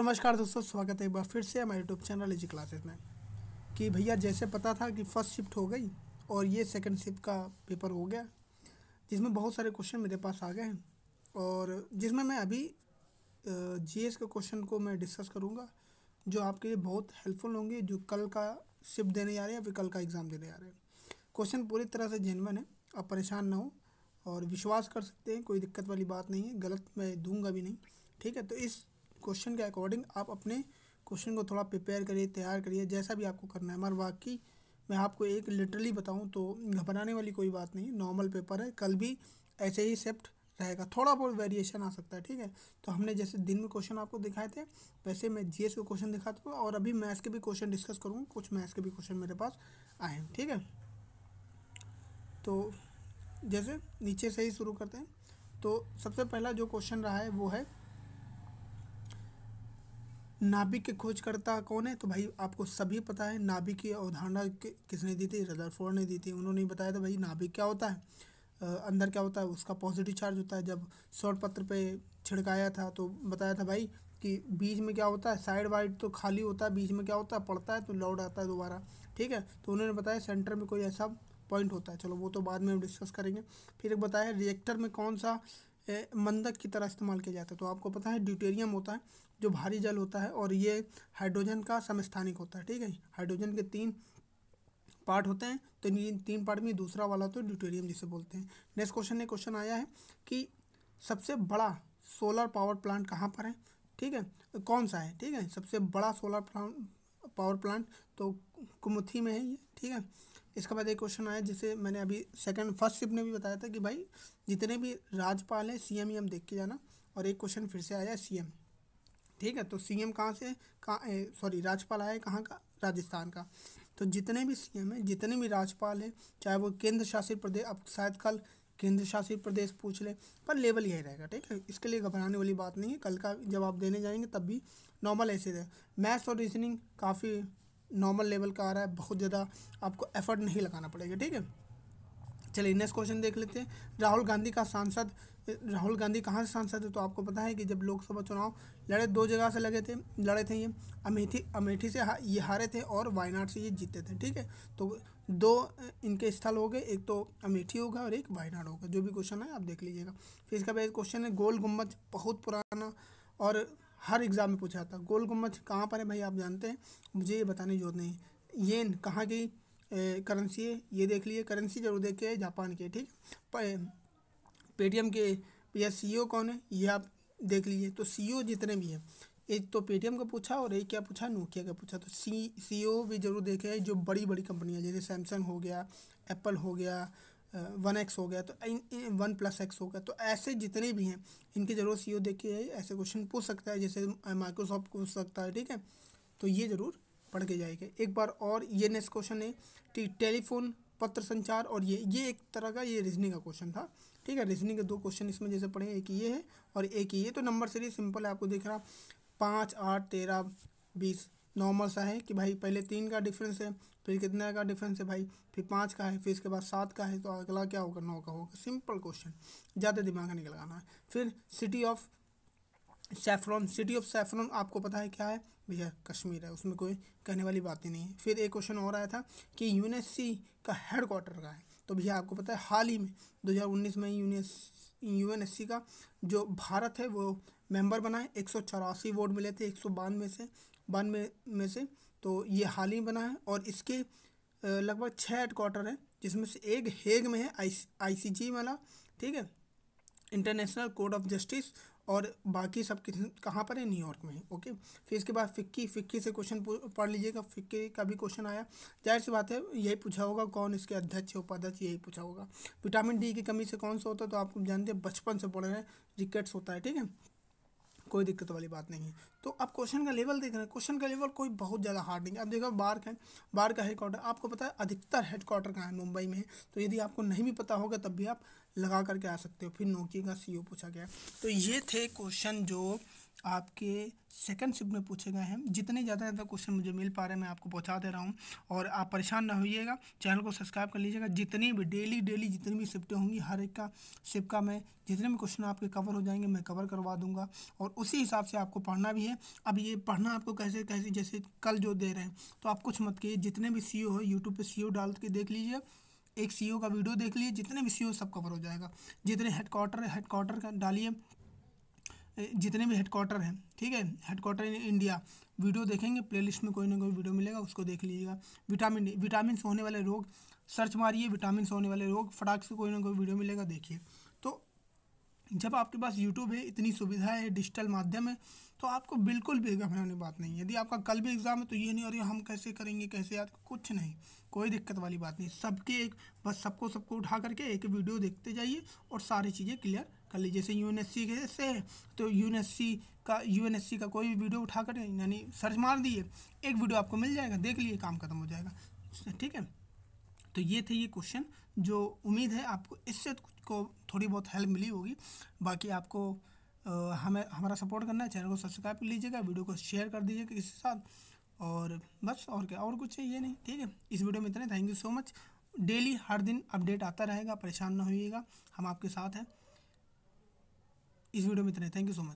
नमस्कार दोस्तों स्वागत है एक बार फिर से हमारे यूट्यूब चैनल एजी क्लासेस में कि भैया जैसे पता था कि फर्स्ट शिफ्ट हो गई और ये सेकंड शिफ्ट का पेपर हो गया जिसमें बहुत सारे क्वेश्चन मेरे पास आ गए हैं और जिसमें मैं अभी जीएस के क्वेश्चन को मैं डिस्कस करूँगा जो आपके लिए बहुत हेल्पफुल होंगे जो कल का शिफ्ट देने जा रहे हैं या फिर कल का एग्ज़ाम देने जा रहे हैं क्वेश्चन पूरी तरह से जेनवन है आप परेशान ना हो और विश्वास कर सकते हैं कोई दिक्कत वाली बात नहीं है गलत मैं दूंगा भी नहीं ठीक है तो इस क्वेश्चन के अकॉर्डिंग आप अपने क्वेश्चन को थोड़ा प्रिपेयर करिए तैयार करिए जैसा भी आपको करना है मगर वाकई मैं आपको एक लिटरली बताऊँ तो घबराने वाली कोई बात नहीं नॉर्मल पेपर है कल भी ऐसे ही सेप्ट रहेगा थोड़ा बहुत वेरिएशन आ सकता है ठीक है तो हमने जैसे दिन में क्वेश्चन आपको दिखाए थे वैसे मैं जीएस के क्वेश्चन दिखाता हूँ और अभी मैथ्स के भी क्वेश्चन डिस्कस करूँगा कुछ मैथ्स के भी क्वेश्चन मेरे पास आए हैं ठीक है तो जैसे नीचे से ही शुरू करते हैं तो सबसे पहला जो क्वेश्चन रहा है वो है नाभिक के खोजकर्ता कौन है तो भाई आपको सभी पता है नाभिक की अवधारणा किसने दी थी रदरफोर्ड ने दी थी उन्होंने बताया था भाई नाभिक क्या होता है आ, अंदर क्या होता है उसका पॉजिटिव चार्ज होता है जब शॉर्ट पत्र पे छिड़काया था तो बताया था भाई कि बीज में क्या होता है साइड वाइड तो खाली होता है बीज में क्या होता है पड़ता है तो लौट आता है दोबारा ठीक है तो उन्होंने बताया सेंटर में कोई ऐसा पॉइंट होता है चलो वो तो बाद में हम डिस्कस करेंगे फिर एक बताया रिएक्टर में कौन सा मंदक की तरह इस्तेमाल किया जाता है तो आपको पता है ड्यूटेरियम होता है जो भारी जल होता है और ये हाइड्रोजन का समस्थानिक होता है ठीक है हाइड्रोजन के तीन पार्ट होते हैं तो इन तीन पार्ट में दूसरा वाला तो ड्यूटेरियम जिसे बोलते हैं नेक्स्ट क्वेश्चन ने क्वेश्चन आया है कि सबसे बड़ा सोलर पावर प्लांट कहाँ पर है ठीक है कौन सा है ठीक है सबसे बड़ा सोलर पावर प्लांट तो कुमुथी में है ये ठीक है इसके बाद एक क्वेश्चन आया जिसे मैंने अभी सेकंड फर्स्ट शिफ्ट में भी बताया था कि भाई जितने भी राज्यपाल हैं एम ही हम देख के जाना और एक क्वेश्चन फिर से आया सीएम ठीक है तो सी एम कहाँ से कहाँ सॉरी राज्यपाल आया कहाँ का राजस्थान का तो जितने भी एम हैं जितने भी राज्यपाल हैं चाहे वो केंद्र शासित प्रदेश अब शायद कल केंद्र शासित प्रदेश पूछ ले पर लेवल यही रहेगा ठीक है इसके लिए घबराने वाली बात नहीं है कल का जब आप देने जाएंगे तब भी नॉर्मल ऐसे रहे मैथ्स और रीजनिंग काफ़ी नॉर्मल लेवल का आ रहा है बहुत ज़्यादा आपको एफर्ट नहीं लगाना पड़ेगा ठीक है चलिए नेक्स्ट क्वेश्चन देख लेते हैं राहुल गांधी का सांसद राहुल गांधी कहाँ से सांसद है तो आपको पता है कि जब लोकसभा चुनाव लड़े दो जगह से लगे थे लड़े थे ये अमेठी अमेठी से हा, ये हारे थे और वायनाड से ये जीते थे ठीक है तो दो इनके स्थल हो गए एक तो अमेठी होगा और एक वायनाड होगा जो भी क्वेश्चन है आप देख लीजिएगा फिर इसका क्वेश्चन है गोल गुम्बज बहुत पुराना और हर एग्ज़ाम में पूछा था गोल गुम्बद कहाँ पर है भाई आप जानते हैं मुझे ये बताने की जरूरत नहीं येन कहाँ की करेंसी है ये देख लिए करेंसी जरूर देखिए जापान की ठीक पेटीएम के या सी e कौन है ये आप देख लीजिए तो सी e जितने भी हैं एक तो पेटीएम का पूछा और एक क्या पूछा नोकिया का पूछा तो सी सी e भी जरूर देखे जो बड़ी बड़ी कंपनियाँ जैसे सैमसंग हो गया एप्पल हो गया वन एक्स हो गया तो इन वन प्लस एक्स हो गया तो ऐसे जितने भी हैं इनकी ज़रूर सी ओ देखिए ऐसे क्वेश्चन पूछ सकता है जैसे माइक्रोसॉफ्ट पूछ सकता है ठीक है तो ये ज़रूर पढ़ के जाएगा एक बार और ये नेक्स्ट क्वेश्चन है ठीक टेलीफोन पत्र संचार और ये ये एक तरह का ये रीजनिंग का क्वेश्चन था ठीक है रीजनिंग के दो क्वेश्चन इसमें जैसे पढ़े एक ये है और एक ये तो नंबर सीरीज सिंपल है आपको देख रहा पाँच आठ तेरह बीस नॉर्मल सा है कि भाई पहले तीन का डिफरेंस है फिर कितने का डिफरेंस है भाई फिर पाँच का है फिर इसके बाद सात का है तो अगला क्या होगा नौ का होगा सिंपल क्वेश्चन ज़्यादा दिमाग नहीं लगाना है फिर city of saffron city of saffron आपको पता है क्या है भैया कश्मीर है उसमें कोई कहने वाली बात ही नहीं है फिर एक क्वेश्चन और आया था कि यूनेसी का हेड क्वार्टर का है तो भैया आपको पता है हाल ही में 2019 में यू एन का जो भारत है वो मेंबर बना है एक वोट मिले थे एक से बानवे में से तो ये हाल ही बना है और इसके लगभग छः हेड क्वार्टर हैं जिसमें से एक हेग में है आई जी वाला ठीक है इंटरनेशनल कोर्ट ऑफ जस्टिस और बाकी सब किस कहाँ पर है न्यूयॉर्क में ओके फिर इसके बाद फिक्की फिक्की से क्वेश्चन पढ़ लीजिएगा फिक्की का भी क्वेश्चन आया जाहिर सी बात है यही पूछा होगा कौन इसके अध्यक्ष है उपाध्यक्ष यही पूछा होगा विटामिन डी की कमी से कौन सा होता है तो आप जानते हैं बचपन से पढ़ रहे हैं रिकेट्स होता है ठीक है कोई दिक्कत वाली बात नहीं है तो आप क्वेश्चन का लेवल देख रहे हैं क्वेश्चन का लेवल कोई बहुत ज़्यादा हार्ड नहीं है आप देखो बार है बार का हेडक्वार्टर आपको पता है अधिकतर हेडक्वार्टर कहाँ है मुंबई में तो यदि आपको नहीं भी पता होगा तब भी आप लगा करके आ सकते हो फिर नोकिया का सी e पूछा गया तो ये थे क्वेश्चन जो आपके सेकंड शिफ्ट में पूछे गए हैं जितने ज़्यादा ज़्यादा क्वेश्चन मुझे मिल पा रहे हैं मैं आपको पहुंचा दे रहा हूं और आप परेशान ना होइएगा चैनल को सब्सक्राइब कर लीजिएगा जितनी भी डेली डेली जितनी भी शिफ्टें होंगी हर एक का शिफ्ट का मैं जितने भी क्वेश्चन आपके कवर हो जाएंगे मैं कवर करवा दूँगा और उसी हिसाब से आपको पढ़ना भी है अब ये पढ़ना आपको कैसे कैसे जैसे कल जो दे रहे हैं तो आप कुछ मत कीजिए जितने भी सी हो यूट्यूब पर सी डाल के देख लीजिए एक सी e का वीडियो देख लीजिए जितने भी सी e सब कवर हो जाएगा जितने हेड क्वार्टर हेड क्वार्टर का डालिए जितने भी हेडक्वार्टर हैं ठीक है हेडक्वार्टर इन इंडिया वीडियो देखेंगे प्लेलिस्ट में कोई ना कोई वीडियो मिलेगा उसको देख लीजिएगा विटामिन डी विटामिन होने वाले रोग सर्च मारिए विटामिन होने वाले रोग फटाक से कोई ना कोई वीडियो मिलेगा देखिए तो जब आपके पास यूट्यूब है इतनी सुविधा है डिजिटल माध्यम है तो आपको बिल्कुल भी घबराने बात नहीं यदि आपका कल भी एग्ज़ाम है तो ये नहीं और ये हम कैसे करेंगे कैसे याद कुछ नहीं कोई दिक्कत वाली बात नहीं सबके एक बस सबको सबको उठा करके एक वीडियो देखते जाइए और सारी चीज़ें क्लियर कर लीजिए जैसे यू के से तो यू का यू का कोई भी वीडियो उठा कर यानी सर्च मार दिए एक वीडियो आपको मिल जाएगा देख लिए काम खत्म हो जाएगा ठीक है तो ये थे ये क्वेश्चन जो उम्मीद है आपको इससे को थोड़ी बहुत हेल्प मिली होगी बाकी आपको हमें हमारा सपोर्ट करना है चैनल को सब्सक्राइब कर लीजिएगा वीडियो को शेयर कर दीजिएगा किसी के साथ और बस और क्या और कुछ है ये नहीं ठीक है इस वीडियो में इतना thank you so much daily हर दिन अपडेट आता रहेगा परेशान ना होइएगा हम आपके साथ हैं इस वीडियो में इतना थैंक यू सो मच